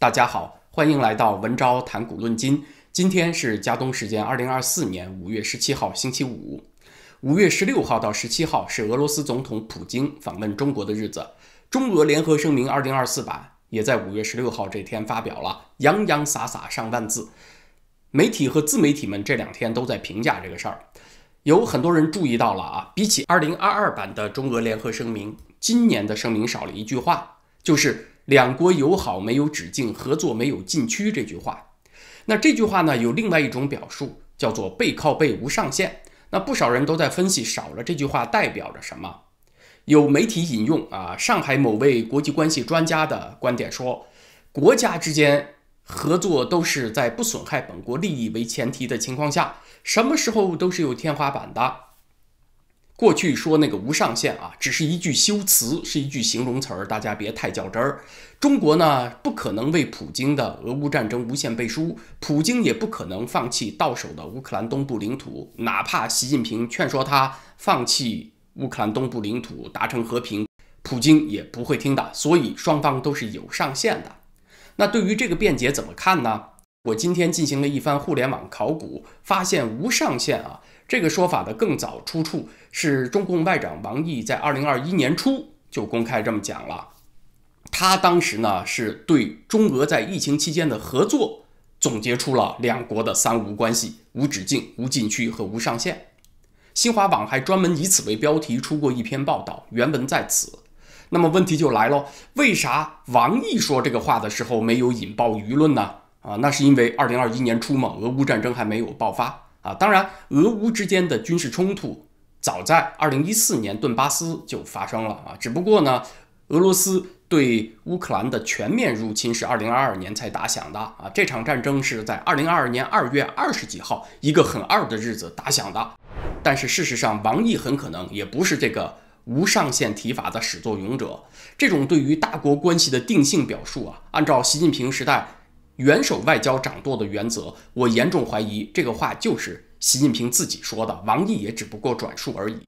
大家好，欢迎来到文昭谈股论金。今天是加东时间二零二四年五月十七号星期五。五月十六号到十七号是俄罗斯总统普京访问中国的日子，中俄联合声明二零二四版也在五月十六号这天发表了，洋洋洒洒上万字。媒体和自媒体们这两天都在评价这个事儿，有很多人注意到了啊，比起二零二二版的中俄联合声明，今年的声明少了一句话，就是。两国友好没有止境，合作没有禁区。这句话，那这句话呢，有另外一种表述，叫做背靠背无上限。那不少人都在分析少了这句话代表着什么。有媒体引用啊，上海某位国际关系专家的观点说，国家之间合作都是在不损害本国利益为前提的情况下，什么时候都是有天花板的。过去说那个无上限啊，只是一句修辞，是一句形容词儿，大家别太较真儿。中国呢，不可能为普京的俄乌战争无限背书，普京也不可能放弃到手的乌克兰东部领土，哪怕习近平劝说他放弃乌克兰东部领土，达成和平，普京也不会听的。所以双方都是有上限的。那对于这个辩解怎么看呢？我今天进行了一番互联网考古，发现无上限啊。这个说法的更早出处是中共外长王毅在二零二一年初就公开这么讲了。他当时呢是对中俄在疫情期间的合作总结出了两国的三无关系：无止境、无禁区和无上限。新华网还专门以此为标题出过一篇报道，原文在此。那么问题就来了，为啥王毅说这个话的时候没有引爆舆论呢？啊，那是因为二零二一年初嘛，俄乌战争还没有爆发。啊，当然，俄乌之间的军事冲突早在二零一四年顿巴斯就发生了啊，只不过呢，俄罗斯对乌克兰的全面入侵是二零二二年才打响的啊，这场战争是在二零二二年二月二十几号一个很二的日子打响的。但是事实上，王毅很可能也不是这个无上限提法的始作俑者。这种对于大国关系的定性表述啊，按照习近平时代。元首外交掌舵的原则，我严重怀疑这个话就是习近平自己说的，王毅也只不过转述而已。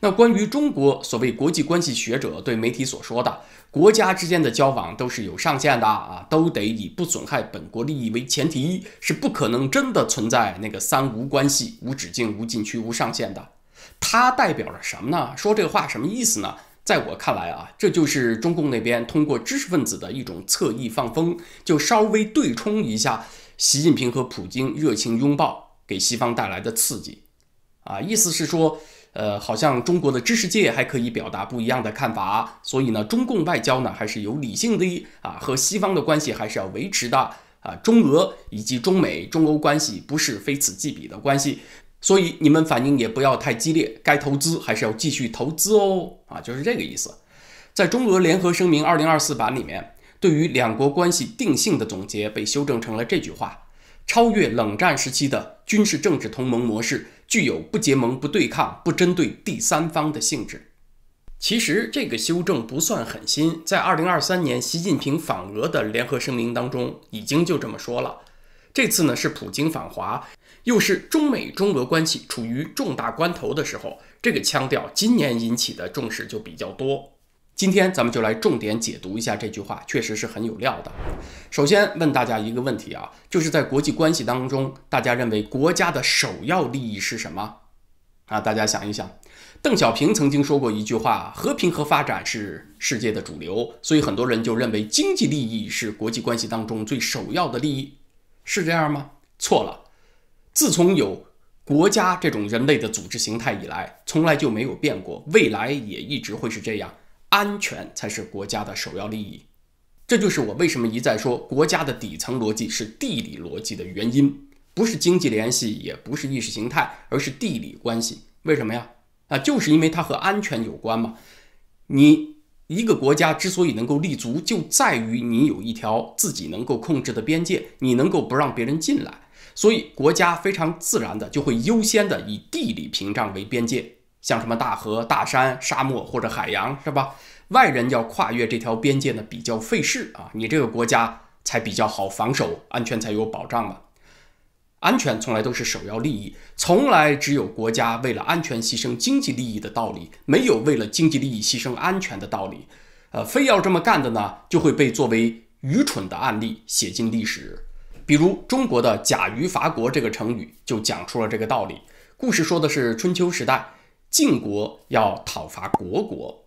那关于中国所谓国际关系学者对媒体所说的国家之间的交往都是有上限的啊，都得以不损害本国利益为前提，是不可能真的存在那个三无关系、无止境、无禁区、无上限的。它代表了什么呢？说这个话什么意思呢？在我看来啊，这就是中共那边通过知识分子的一种侧翼放风，就稍微对冲一下习近平和普京热情拥抱给西方带来的刺激，啊，意思是说，呃，好像中国的知识界还可以表达不一样的看法，所以呢，中共外交呢还是有理性的啊，和西方的关系还是要维持的啊，中俄以及中美、中欧关系不是非此即彼的关系。所以你们反应也不要太激烈，该投资还是要继续投资哦，啊，就是这个意思。在中俄联合声明二零二四版里面，对于两国关系定性的总结被修正成了这句话：超越冷战时期的军事政治同盟模式，具有不结盟、不对抗、不针对第三方的性质。其实这个修正不算狠心，在二零二三年习近平访俄的联合声明当中已经就这么说了。这次呢是普京访华，又是中美中俄关系处于重大关头的时候，这个腔调今年引起的重视就比较多。今天咱们就来重点解读一下这句话，确实是很有料的。首先问大家一个问题啊，就是在国际关系当中，大家认为国家的首要利益是什么？啊，大家想一想。邓小平曾经说过一句话：“和平和发展是世界的主流。”所以很多人就认为经济利益是国际关系当中最首要的利益。是这样吗？错了，自从有国家这种人类的组织形态以来，从来就没有变过，未来也一直会是这样。安全才是国家的首要利益，这就是我为什么一再说国家的底层逻辑是地理逻辑的原因，不是经济联系，也不是意识形态，而是地理关系。为什么呀？啊，就是因为它和安全有关嘛。你。一个国家之所以能够立足，就在于你有一条自己能够控制的边界，你能够不让别人进来。所以，国家非常自然的就会优先的以地理屏障为边界，像什么大河、大山、沙漠或者海洋，是吧？外人要跨越这条边界呢，比较费事啊，你这个国家才比较好防守，安全才有保障嘛。安全从来都是首要利益，从来只有国家为了安全牺牲经济利益的道理，没有为了经济利益牺牲安全的道理。呃，非要这么干的呢，就会被作为愚蠢的案例写进历史。比如中国的“甲鱼伐国”这个成语就讲出了这个道理。故事说的是春秋时代，晋国要讨伐国国，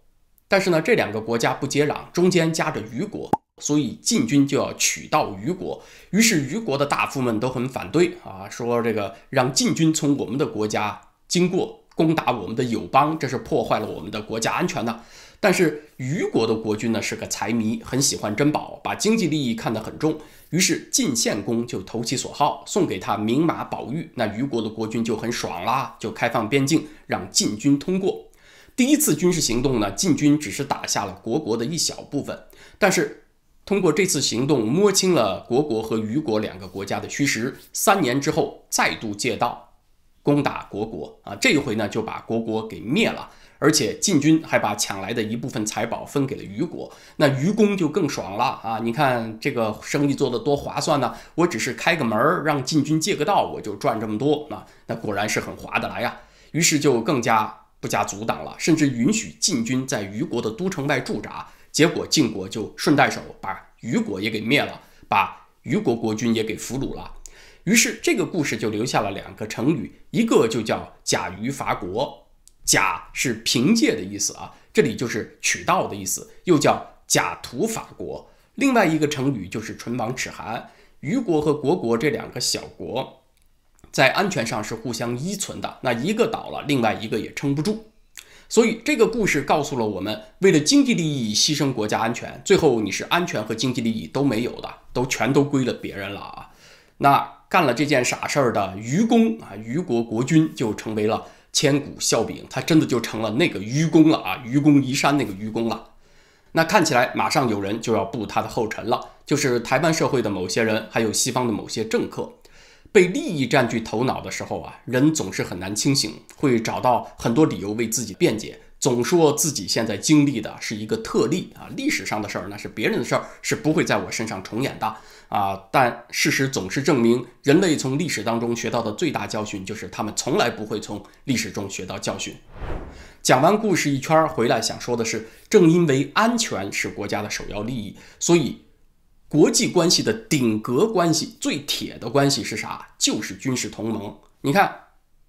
但是呢，这两个国家不接壤，中间夹着虞国。所以晋军就要取到虞国，于是虞国的大夫们都很反对啊，说这个让晋军从我们的国家经过，攻打我们的友邦，这是破坏了我们的国家安全的。但是虞国的国君呢是个财迷，很喜欢珍宝，把经济利益看得很重。于是晋献公就投其所好，送给他明码宝玉，那虞国的国君就很爽啦，就开放边境，让晋军通过。第一次军事行动呢，晋军只是打下了国国的一小部分，但是。通过这次行动，摸清了国国和虞国两个国家的虚实。三年之后，再度借道攻打国国啊，这回呢就把国国给灭了。而且晋军还把抢来的一部分财宝分给了虞国，那虞公就更爽了啊！你看这个生意做得多划算呢？我只是开个门儿让晋军借个道，我就赚这么多，啊！那果然是很划得来呀。于是就更加不加阻挡了，甚至允许晋军在虞国的都城外驻扎。结果晋国就顺带手把虞国也给灭了，把虞国国君也给俘虏了。于是这个故事就留下了两个成语，一个就叫“假虞伐国”，“假”是凭借的意思啊，这里就是取道的意思，又叫“假途伐国”。另外一个成语就是“唇亡齿寒”，虞国和虢国这两个小国在安全上是互相依存的，那一个倒了，另外一个也撑不住。所以这个故事告诉了我们，为了经济利益牺牲国家安全，最后你是安全和经济利益都没有的，都全都归了别人了啊！那干了这件傻事儿的愚公啊，虞国国君就成为了千古笑柄，他真的就成了那个愚公了啊！愚公移山那个愚公了。那看起来马上有人就要步他的后尘了，就是台湾社会的某些人，还有西方的某些政客。被利益占据头脑的时候啊，人总是很难清醒，会找到很多理由为自己辩解，总说自己现在经历的是一个特例啊，历史上的事儿那是别人的事儿，是不会在我身上重演的啊。但事实总是证明，人类从历史当中学到的最大教训就是，他们从来不会从历史中学到教训。讲完故事一圈儿回来，想说的是，正因为安全是国家的首要利益，所以。国际关系的顶格关系、最铁的关系是啥？就是军事同盟。你看，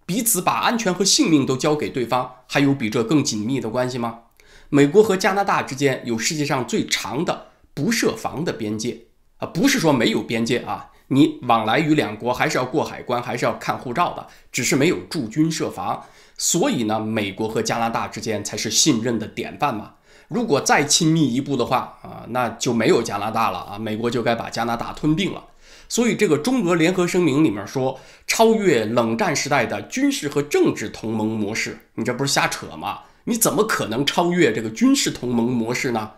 彼此把安全和性命都交给对方，还有比这更紧密的关系吗？美国和加拿大之间有世界上最长的不设防的边界啊，不是说没有边界啊，你往来于两国还是要过海关，还是要看护照的，只是没有驻军设防。所以呢，美国和加拿大之间才是信任的典范嘛。如果再亲密一步的话啊，那就没有加拿大了啊，美国就该把加拿大吞并了。所以这个中俄联合声明里面说超越冷战时代的军事和政治同盟模式，你这不是瞎扯吗？你怎么可能超越这个军事同盟模式呢？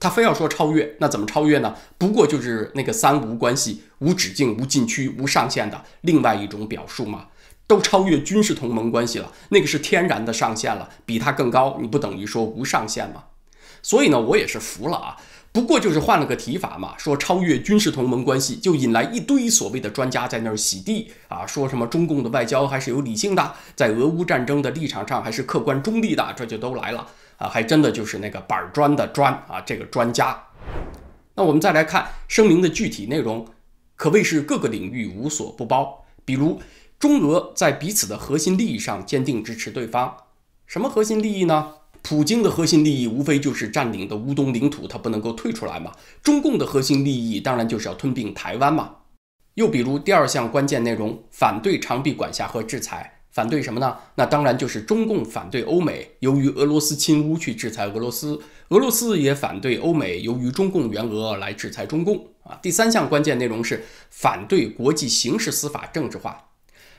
他非要说超越，那怎么超越呢？不过就是那个三无关系，无止境、无禁区、无上限的另外一种表述嘛。都超越军事同盟关系了，那个是天然的上限了，比它更高，你不等于说无上限吗？所以呢，我也是服了啊，不过就是换了个提法嘛，说超越军事同盟关系，就引来一堆所谓的专家在那儿洗地啊，说什么中共的外交还是有理性的，在俄乌战争的立场上还是客观中立的，这就都来了啊，还真的就是那个板砖的砖啊，这个专家。那我们再来看声明的具体内容，可谓是各个领域无所不包，比如。中俄在彼此的核心利益上坚定支持对方，什么核心利益呢？普京的核心利益无非就是占领的乌东领土，他不能够退出来嘛。中共的核心利益当然就是要吞并台湾嘛。又比如第二项关键内容，反对长臂管辖和制裁，反对什么呢？那当然就是中共反对欧美，由于俄罗斯侵乌去制裁俄罗斯，俄罗斯也反对欧美，由于中共援俄来制裁中共啊。第三项关键内容是反对国际刑事司法政治化。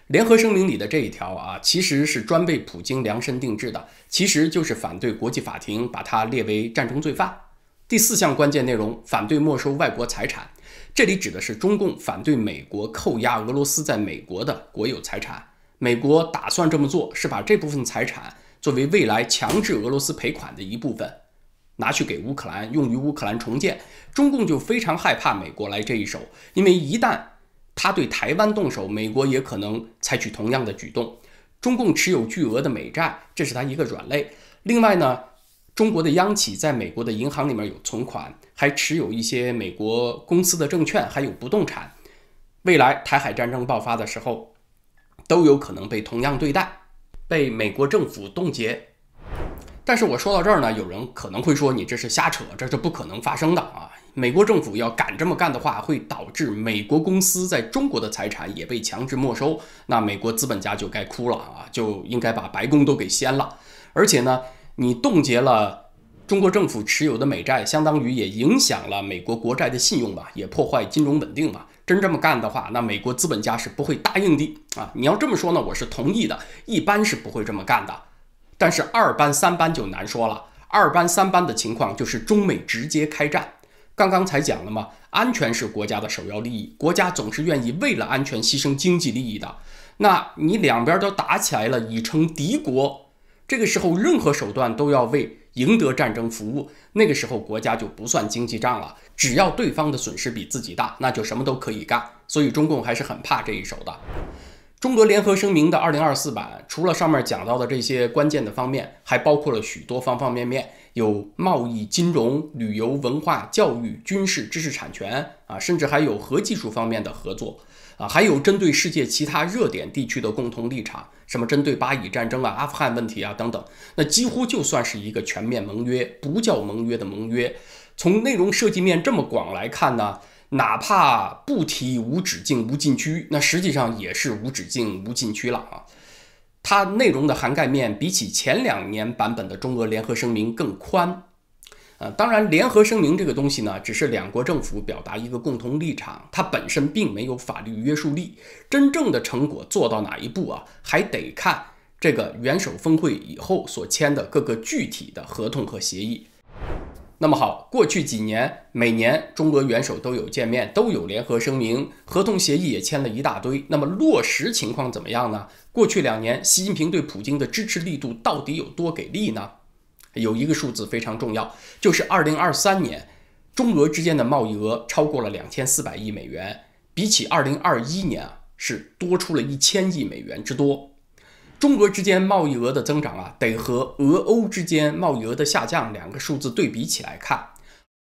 联合声明里的这一条啊，其实是专被普京量身定制的，其实就是反对国际法庭把它列为战争罪犯。第四项关键内容，反对没收外国财产，这里指的是中共反对美国扣押俄罗斯在美国的国有财产。美国打算这么做，是把这部分财产作为未来强制俄罗斯赔款的一部分，拿去给乌克兰用于乌克兰重建。中共就非常害怕美国来这一手，因为一旦。他对台湾动手，美国也可能采取同样的举动。中共持有巨额的美债，这是他一个软肋。另外呢，中国的央企在美国的银行里面有存款，还持有一些美国公司的证券，还有不动产。未来台海战争爆发的时候，都有可能被同样对待，被美国政府冻结。但是我说到这儿呢，有人可能会说你这是瞎扯，这是不可能发生的啊。美国政府要敢这么干的话，会导致美国公司在中国的财产也被强制没收，那美国资本家就该哭了啊！就应该把白宫都给掀了。而且呢，你冻结了中国政府持有的美债，相当于也影响了美国国债的信用吧，也破坏金融稳定吧。真这么干的话，那美国资本家是不会答应的啊！你要这么说呢，我是同意的，一般是不会这么干的。但是二班三班就难说了，二班三班的情况就是中美直接开战。刚刚才讲了嘛，安全是国家的首要利益，国家总是愿意为了安全牺牲经济利益的。那你两边都打起来了，已成敌国，这个时候任何手段都要为赢得战争服务，那个时候国家就不算经济账了，只要对方的损失比自己大，那就什么都可以干。所以中共还是很怕这一手的。中俄联合声明的二零二四版，除了上面讲到的这些关键的方面，还包括了许多方方面面，有贸易、金融、旅游、文化、教育、军事、知识产权啊，甚至还有核技术方面的合作啊，还有针对世界其他热点地区的共同立场，什么针对巴以战争啊、阿富汗问题啊等等。那几乎就算是一个全面盟约，不叫盟约的盟约。从内容涉及面这么广来看呢？哪怕不提无止境无禁区，那实际上也是无止境无禁区了啊！它内容的涵盖面比起前两年版本的中俄联合声明更宽。呃，当然，联合声明这个东西呢，只是两国政府表达一个共同立场，它本身并没有法律约束力。真正的成果做到哪一步啊，还得看这个元首峰会以后所签的各个具体的合同和协议。那么好，过去几年，每年中俄元首都有见面，都有联合声明，合同协议也签了一大堆。那么落实情况怎么样呢？过去两年，习近平对普京的支持力度到底有多给力呢？有一个数字非常重要，就是二零二三年，中俄之间的贸易额超过了两千四百亿美元，比起二零二一年啊，是多出了一千亿美元之多。中俄之间贸易额的增长啊，得和俄欧之间贸易额的下降两个数字对比起来看。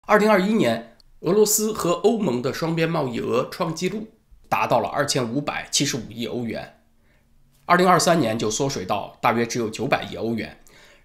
二零二一年，俄罗斯和欧盟的双边贸易额创纪录，达到了二千五百七十五亿欧元。二零二三年就缩水到大约只有九百亿欧元。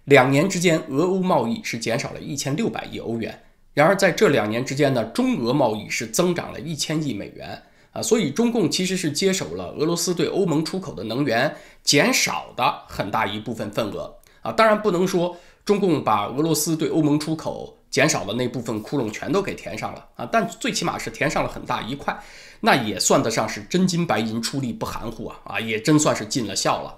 两年之间，俄欧贸易是减少了一千六百亿欧元。然而，在这两年之间呢，中俄贸易是增长了一千亿美元。啊，所以中共其实是接手了俄罗斯对欧盟出口的能源减少的很大一部分份额啊，当然不能说中共把俄罗斯对欧盟出口减少的那部分窟窿全都给填上了啊，但最起码是填上了很大一块，那也算得上是真金白银出力不含糊啊啊，也真算是尽了孝了。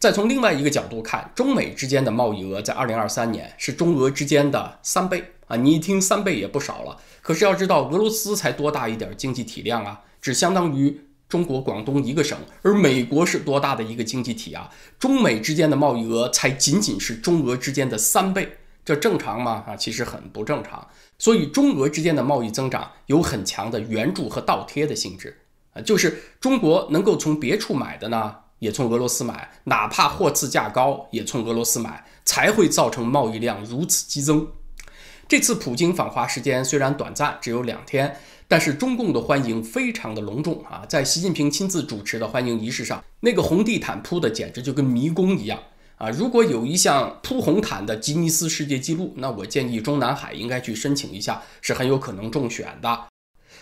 再从另外一个角度看，中美之间的贸易额在二零二三年是中俄之间的三倍啊，你一听三倍也不少了，可是要知道俄罗斯才多大一点经济体量啊。只相当于中国广东一个省，而美国是多大的一个经济体啊？中美之间的贸易额才仅仅是中俄之间的三倍，这正常吗？啊，其实很不正常。所以中俄之间的贸易增长有很强的援助和倒贴的性质啊，就是中国能够从别处买的呢，也从俄罗斯买，哪怕货次价高，也从俄罗斯买，才会造成贸易量如此激增。这次普京访华时间虽然短暂，只有两天。但是中共的欢迎非常的隆重啊，在习近平亲自主持的欢迎仪式上，那个红地毯铺的简直就跟迷宫一样啊！如果有一项铺红毯的吉尼斯世界纪录，那我建议中南海应该去申请一下，是很有可能中选的。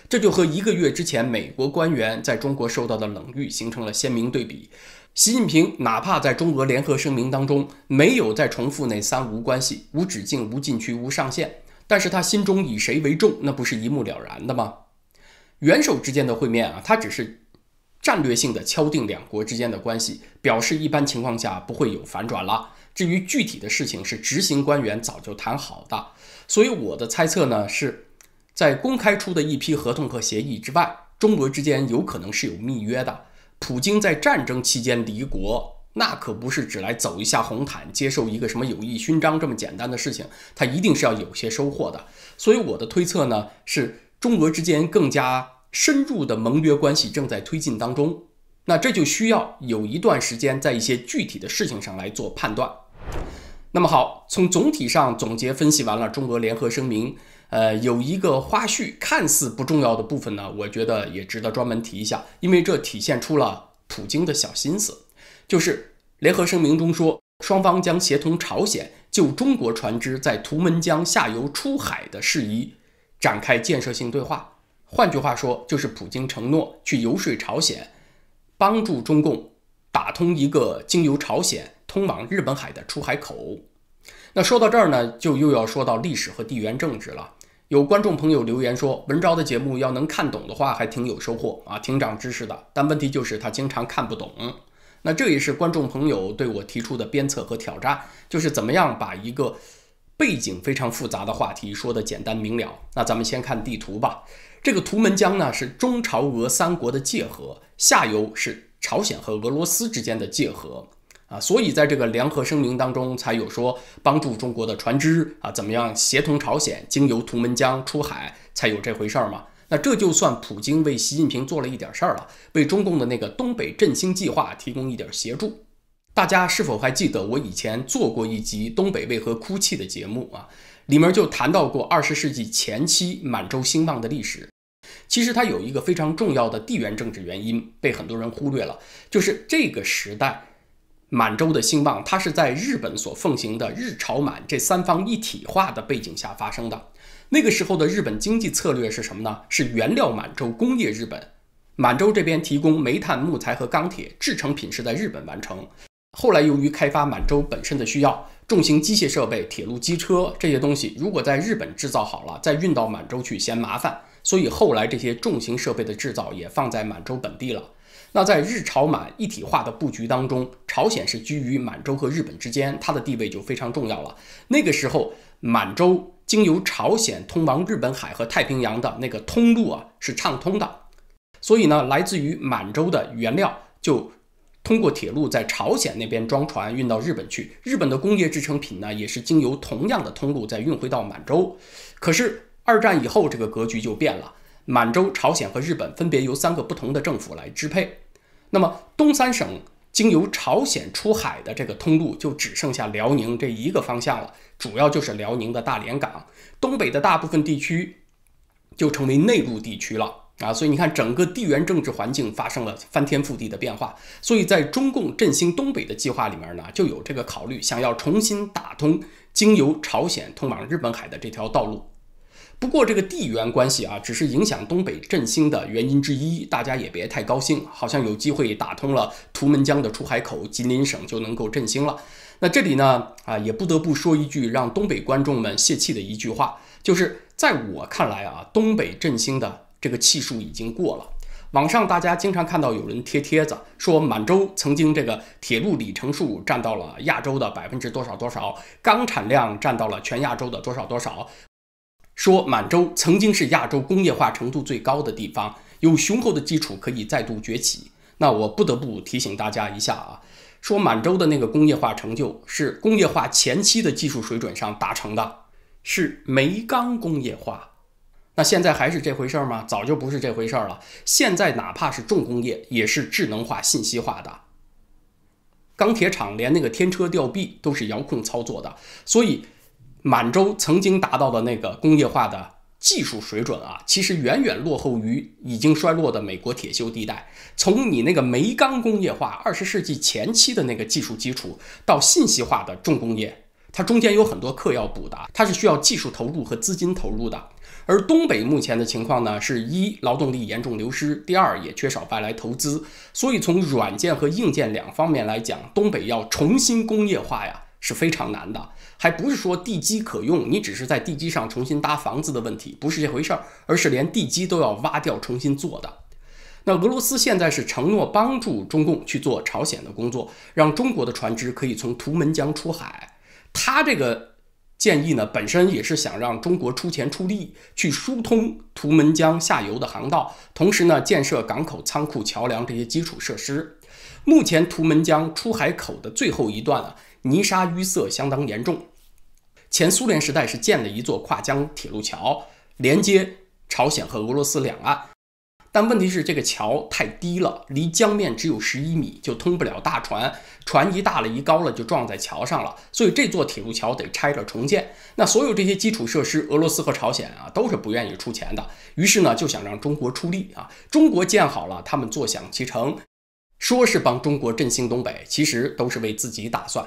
这就和一个月之前美国官员在中国受到的冷遇形成了鲜明对比。习近平哪怕在中俄联合声明当中，没有再重复那三无关系：无止境、无禁区、无上限。但是他心中以谁为重，那不是一目了然的吗？元首之间的会面啊，他只是战略性的敲定两国之间的关系，表示一般情况下不会有反转了。至于具体的事情，是执行官员早就谈好的。所以我的猜测呢，是在公开出的一批合同和协议之外，中俄之间有可能是有密约的。普京在战争期间离国。那可不是只来走一下红毯、接受一个什么友谊勋章这么简单的事情，他一定是要有些收获的。所以我的推测呢，是中俄之间更加深入的盟约关系正在推进当中。那这就需要有一段时间在一些具体的事情上来做判断。那么好，从总体上总结分析完了中俄联合声明，呃，有一个花絮看似不重要的部分呢，我觉得也值得专门提一下，因为这体现出了普京的小心思。就是联合声明中说，双方将协同朝鲜就中国船只在图们江下游出海的事宜展开建设性对话。换句话说，就是普京承诺去游说朝鲜，帮助中共打通一个经由朝鲜通往日本海的出海口。那说到这儿呢，就又要说到历史和地缘政治了。有观众朋友留言说，文昭的节目要能看懂的话，还挺有收获啊，挺长知识的。但问题就是他经常看不懂。那这也是观众朋友对我提出的鞭策和挑战，就是怎么样把一个背景非常复杂的话题说得简单明了。那咱们先看地图吧。这个图门江呢是中朝俄三国的界河，下游是朝鲜和俄罗斯之间的界河啊。所以在这个联合声明当中才有说帮助中国的船只啊，怎么样协同朝鲜经由图门江出海，才有这回事儿嘛。那这就算普京为习近平做了一点事儿了，为中共的那个东北振兴计划提供一点协助。大家是否还记得我以前做过一集《东北为何哭泣》的节目啊？里面就谈到过二十世纪前期满洲兴旺的历史。其实它有一个非常重要的地缘政治原因，被很多人忽略了，就是这个时代满洲的兴旺，它是在日本所奉行的日朝满这三方一体化的背景下发生的。那个时候的日本经济策略是什么呢？是原料满洲，工业日本。满洲这边提供煤炭、木材和钢铁，制成品是在日本完成。后来由于开发满洲本身的需要，重型机械设备、铁路机车这些东西，如果在日本制造好了，再运到满洲去嫌麻烦，所以后来这些重型设备的制造也放在满洲本地了。那在日朝满一体化的布局当中，朝鲜是居于满洲和日本之间，它的地位就非常重要了。那个时候，满洲。经由朝鲜通往日本海和太平洋的那个通路啊是畅通的，所以呢，来自于满洲的原料就通过铁路在朝鲜那边装船运到日本去，日本的工业制成品呢也是经由同样的通路再运回到满洲。可是二战以后这个格局就变了，满洲、朝鲜和日本分别由三个不同的政府来支配。那么东三省。经由朝鲜出海的这个通路就只剩下辽宁这一个方向了，主要就是辽宁的大连港，东北的大部分地区就成为内陆地区了啊！所以你看，整个地缘政治环境发生了翻天覆地的变化。所以在中共振兴东北的计划里面呢，就有这个考虑，想要重新打通经由朝鲜通往日本海的这条道路。不过这个地缘关系啊，只是影响东北振兴的原因之一，大家也别太高兴，好像有机会打通了图们江的出海口，吉林省就能够振兴了。那这里呢，啊，也不得不说一句让东北观众们泄气的一句话，就是在我看来啊，东北振兴的这个气数已经过了。网上大家经常看到有人贴帖子说，满洲曾经这个铁路里程数占到了亚洲的百分之多少多少，钢产量占到了全亚洲的多少多少。说满洲曾经是亚洲工业化程度最高的地方，有雄厚的基础可以再度崛起。那我不得不提醒大家一下啊，说满洲的那个工业化成就是工业化前期的技术水准上达成的，是煤钢工业化。那现在还是这回事吗？早就不是这回事了。现在哪怕是重工业也是智能化、信息化的。钢铁厂连那个天车吊臂都是遥控操作的，所以。满洲曾经达到的那个工业化的技术水准啊，其实远远落后于已经衰落的美国铁锈地带。从你那个煤钢工业化二十世纪前期的那个技术基础，到信息化的重工业，它中间有很多课要补的，它是需要技术投入和资金投入的。而东北目前的情况呢，是一劳动力严重流失，第二也缺少外来投资。所以从软件和硬件两方面来讲，东北要重新工业化呀。是非常难的，还不是说地基可用，你只是在地基上重新搭房子的问题，不是这回事儿，而是连地基都要挖掉重新做的。那俄罗斯现在是承诺帮助中共去做朝鲜的工作，让中国的船只可以从图门江出海。他这个建议呢，本身也是想让中国出钱出力去疏通图门江下游的航道，同时呢，建设港口、仓库、桥梁这些基础设施。目前图门江出海口的最后一段啊。泥沙淤塞相当严重，前苏联时代是建了一座跨江铁路桥，连接朝鲜和俄罗斯两岸，但问题是这个桥太低了，离江面只有十一米，就通不了大船，船一大了、一高了就撞在桥上了，所以这座铁路桥得拆了重建。那所有这些基础设施，俄罗斯和朝鲜啊都是不愿意出钱的，于是呢就想让中国出力啊，中国建好了，他们坐享其成，说是帮中国振兴东北，其实都是为自己打算。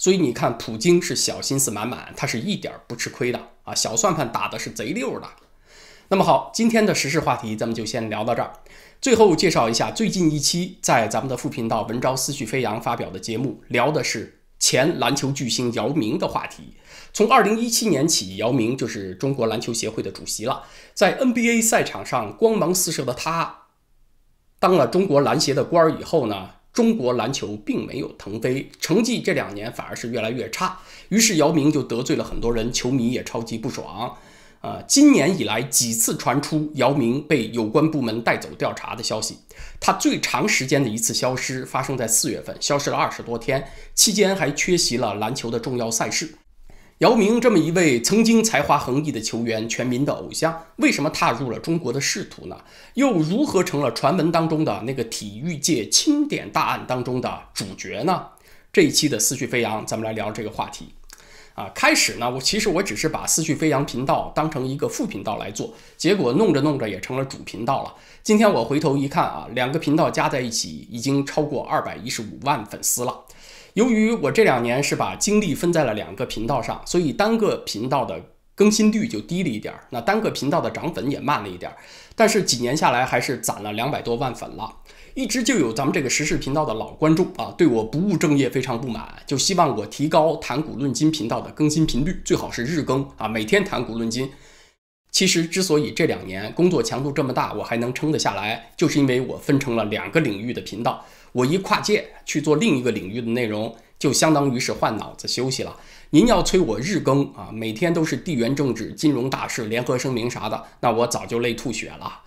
所以你看，普京是小心思满满，他是一点不吃亏的啊，小算盘打的是贼溜的。那么好，今天的时事话题咱们就先聊到这儿。最后介绍一下，最近一期在咱们的副频道“文昭思绪飞扬”发表的节目，聊的是前篮球巨星姚明的话题。从2017年起，姚明就是中国篮球协会的主席了。在 NBA 赛场上光芒四射的他，当了中国篮协的官儿以后呢？中国篮球并没有腾飞，成绩这两年反而是越来越差，于是姚明就得罪了很多人，球迷也超级不爽。呃，今年以来几次传出姚明被有关部门带走调查的消息，他最长时间的一次消失发生在四月份，消失了二十多天，期间还缺席了篮球的重要赛事。姚明这么一位曾经才华横溢的球员，全民的偶像，为什么踏入了中国的仕途呢？又如何成了传闻当中的那个体育界清点大案当中的主角呢？这一期的思绪飞扬，咱们来聊这个话题。啊，开始呢，我其实我只是把思绪飞扬频道当成一个副频道来做，结果弄着弄着也成了主频道了。今天我回头一看啊，两个频道加在一起已经超过二百一十五万粉丝了。由于我这两年是把精力分在了两个频道上，所以单个频道的更新率就低了一点儿，那单个频道的涨粉也慢了一点儿。但是几年下来，还是攒了两百多万粉了。一直就有咱们这个时事频道的老观众啊，对我不务正业非常不满，就希望我提高谈股论金频道的更新频率，最好是日更啊，每天谈股论金。其实，之所以这两年工作强度这么大，我还能撑得下来，就是因为我分成了两个领域的频道。我一跨界去做另一个领域的内容，就相当于是换脑子休息了。您要催我日更啊，每天都是地缘政治、金融大事、联合声明啥的，那我早就累吐血了。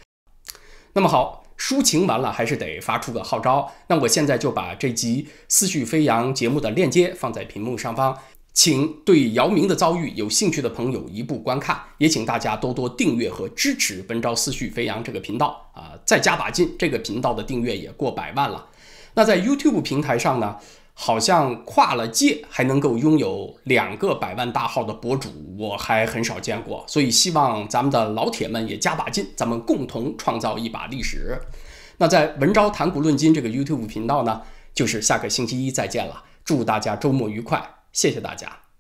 那么好，抒情完了，还是得发出个号召。那我现在就把这集《思绪飞扬》节目的链接放在屏幕上方。请对姚明的遭遇有兴趣的朋友一步观看，也请大家多多订阅和支持《文昭思绪飞扬》这个频道啊，再加把劲，这个频道的订阅也过百万了。那在 YouTube 平台上呢，好像跨了界还能够拥有两个百万大号的博主，我还很少见过，所以希望咱们的老铁们也加把劲，咱们共同创造一把历史。那在《文昭谈古论今》这个 YouTube 频道呢，就是下个星期一再见了，祝大家周末愉快。谢谢大家。